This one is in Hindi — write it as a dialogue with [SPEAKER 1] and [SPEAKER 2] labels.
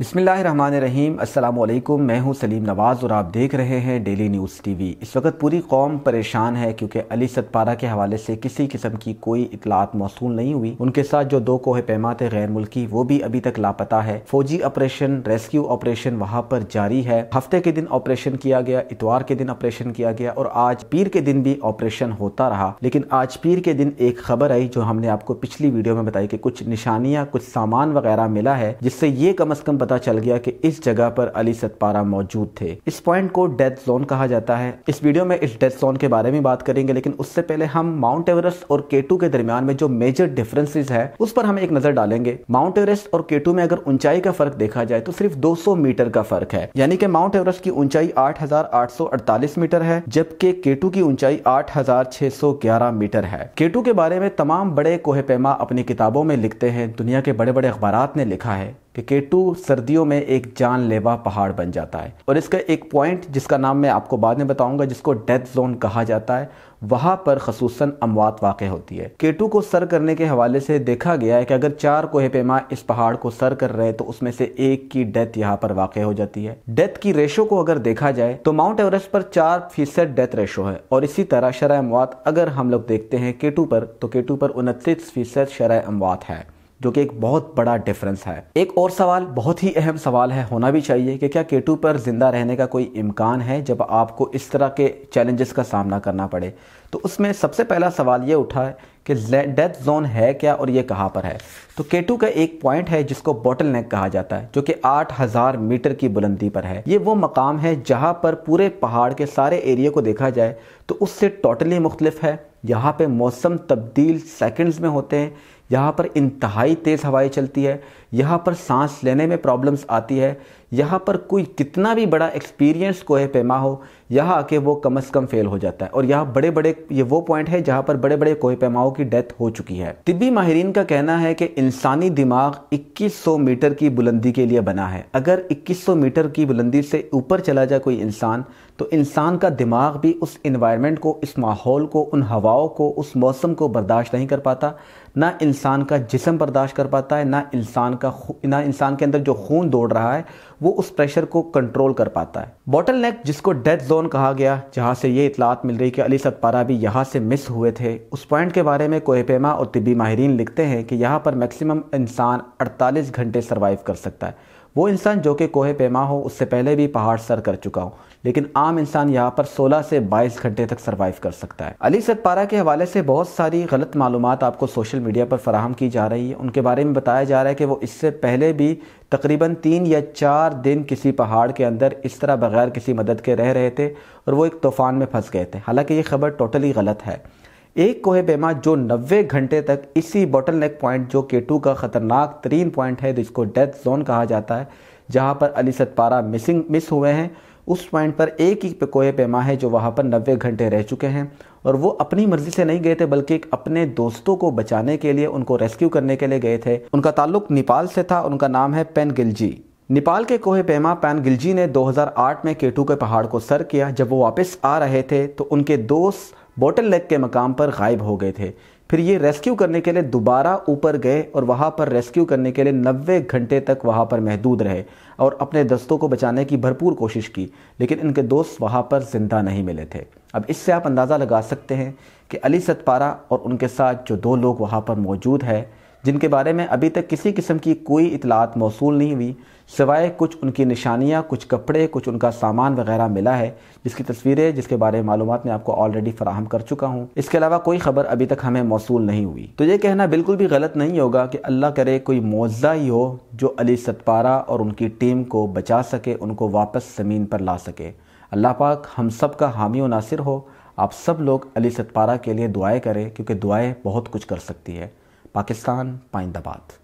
[SPEAKER 1] बिसमीम अल्लाम मैं हूं सलीम नवाज़ और आप देख रहे हैं डेली न्यूज़ टीवी इस वक्त पूरी कौम परेशान है क्योंकि अली सतपारा के हवाले से किसी किस्म की कोई इतलात मौसू नहीं हुई उनके साथ जो दो कोहे पैमा थे गैर मुल्की वो भी अभी तक लापता है फौजी ऑपरेशन रेस्क्यू ऑपरेशन वहाँ पर जारी है हफ्ते के दिन ऑपरेशन किया गया इतवार के दिन ऑपरेशन किया गया और आज पीर के दिन भी ऑपरेशन होता रहा लेकिन आज पीर के दिन एक खबर आई जो हमने आपको पिछली वीडियो में बताई कि कुछ निशानियाँ कुछ सामान वगैरह मिला है जिससे ये कम अज कम पता चल गया कि इस जगह पर अली सतपारा मौजूद थे इस पॉइंट को डेथ जोन कहा जाता है इस वीडियो में इस डेथ जोन के बारे में बात करेंगे लेकिन उससे पहले हम माउंट एवरेस्ट और केटू के दरमियान में जो मेजर डिफरेंसेज है उस पर हम एक नजर डालेंगे माउंट एवरेस्ट और केटू में अगर ऊंचाई का फर्क देखा जाए तो सिर्फ दो मीटर का फर्क है यानी कि माउंट एवरेस्ट की ऊंचाई आठ मीटर है जबकि केटू की ऊंचाई आठ मीटर है केटू के बारे में तमाम बड़े कोहे पैमा अपनी किताबों में लिखते हैं दुनिया के बड़े बड़े अखबार ने लिखा है कि केटू सर्दियों में एक जानलेवा पहाड़ बन जाता है और इसका एक पॉइंट जिसका नाम मैं आपको बाद में बताऊंगा जिसको डेथ जोन कहा जाता है वहाँ पर खसूस अमवात वाक़ होती है केटू को सर करने के हवाले से देखा गया है कि अगर चार कोहे पैमा इस पहाड़ को सर कर रहे तो उसमें से एक की डेथ यहाँ पर वाक़ हो जाती है डेथ की रेशो को अगर देखा जाए तो माउंट एवरेस्ट पर चार फीसद डेथ रेशो है और इसी तरह शरह अमवात अगर हम लोग देखते हैं केटू पर तो केटू पर उनतीस फीसद शरह अमवात है जो कि एक बहुत बड़ा डिफरेंस है एक और सवाल बहुत ही अहम सवाल है होना भी चाहिए कि क्या के पर जिंदा रहने का कोई इम्कान है जब आपको इस तरह के चैलेंजेस का सामना करना पड़े तो उसमें सबसे पहला सवाल ये उठा है कि डेथ जोन है क्या और ये कहाँ पर है तो केटू का एक पॉइंट है जिसको बॉटल नेक कहा जाता है जो कि 8000 मीटर की बुलंदी पर है ये वो मकाम है जहाँ पर पूरे पहाड़ के सारे एरिया को देखा जाए तो उससे टोटली मुख्तलिफ है यहाँ पे मौसम तब्दील सेकंड्स में होते हैं यहाँ पर इंतहाई तेज़ हवाएं चलती है यहाँ पर सांस लेने में प्रॉब्लम्स आती है यहाँ पर कोई कितना भी बड़ा एक्सपीरियंस कोहे पैमा हो यहाँ आके वो कम से कम फेल हो जाता है और यहाँ बड़े बड़े ये वो पॉइंट है जहाँ पर बड़े बड़े कोहे पैमाओं की डेथ हो चुकी है तिब्बी माहरीन का कहना है कि इंसानी दिमाग 2100 मीटर की बुलंदी के लिए बना है अगर 2100 मीटर की बुलंदी से ऊपर चला जाए कोई इंसान तो इंसान का दिमाग भी उस इन्वायरमेंट को इस माहौल को उन हवाओं को उस मौसम को बर्दाश्त नहीं कर पाता ना इंसान का जिसम बर्दाश्त कर पाता है ना इंसान का ना इंसान के अंदर जो खून दौड़ रहा है वो उस प्रेशर को कंट्रोल कर पाता है बॉटल नेक जिसको डेथ जोन कहा गया जहाँ से ये इतलात मिल रही कि अली सतपारा भी यहाँ से मिस हुए थे उस पॉइंट के बारे में कोहपेमा और तिबी माहरीन लिखते हैं कि यहाँ पर मैक्सिमम इंसान अड़तालीस घंटे सर्वाइव कर सकता है वो इंसान जो कि कोहे पैमा हो उससे पहले भी पहाड़ सर कर चुका हो लेकिन आम इंसान यहाँ पर 16 से 22 घंटे तक सरवाइव कर सकता है अली सतपारा के हवाले से बहुत सारी गलत मालूम आपको सोशल मीडिया पर फराहम की जा रही है उनके बारे में बताया जा रहा है कि वो इससे पहले भी तकरीबन तीन या चार दिन किसी पहाड़ के अंदर इस तरह बगैर किसी मदद के रह रहे थे और वो एक तूफ़ान में फंस गए थे हालांकि ये खबर टोटली गलत है एक कोहे पैमा जो 90 घंटे तक इसी बॉटल नेक पॉइंट जो के टू का ख़तरनाक तरीन पॉइंट है जिसको डेथ जोन कहा जाता है जहां पर अली सतपारा मिसिंग मिस हुए हैं उस पॉइंट पर एक ही कोहे पैमा है जो वहां पर 90 घंटे रह चुके हैं और वो अपनी मर्ज़ी से नहीं गए थे बल्कि अपने दोस्तों को बचाने के लिए उनको रेस्क्यू करने के लिए गए थे उनका ताल्लुक नेपाल से था उनका नाम है पेन गिलजी नेपाल के कोहे पैमा पैन गिलजी ने 2008 में केटू के पहाड़ को सर किया जब वो वापस आ रहे थे तो उनके दोस्त बॉटल लेक के मकाम पर गायब हो गए थे फिर ये रेस्क्यू करने के लिए दोबारा ऊपर गए और वहाँ पर रेस्क्यू करने के लिए नब्बे घंटे तक वहाँ पर महदूद रहे और अपने दस्तों को बचाने की भरपूर कोशिश की लेकिन इनके दोस्त वहाँ पर जिंदा नहीं मिले थे अब इससे आप अंदाज़ा लगा सकते हैं कि अली सतपारा और उनके साथ जो दो लोग वहाँ पर मौजूद है जिनके बारे में अभी तक किसी किस्म की कोई इतलात मौसू नहीं हुई सिवाय कुछ उनकी निशानियाँ कुछ कपड़े कुछ उनका सामान वगैरह मिला है जिसकी तस्वीरें जिसके बारे में मालूम मैं आपको ऑलरेडी फराहम कर चुका हूँ इसके अलावा कोई खबर अभी तक हमें मौसू नहीं हुई तो ये कहना बिल्कुल भी गलत नहीं होगा कि अल्लाह करे कोई मुआवजा ही हो जो अली सतपारा और उनकी टीम को बचा सके उनको वापस ज़मीन पर ला सके अल्लाह पाक हम सब का हामी नासिर हो आप सब लोग अली सतपारा के लिए दुआएं करें क्योंकि दुआएँ बहुत कुछ कर सकती है पाकिस्तान पाइंदाबाद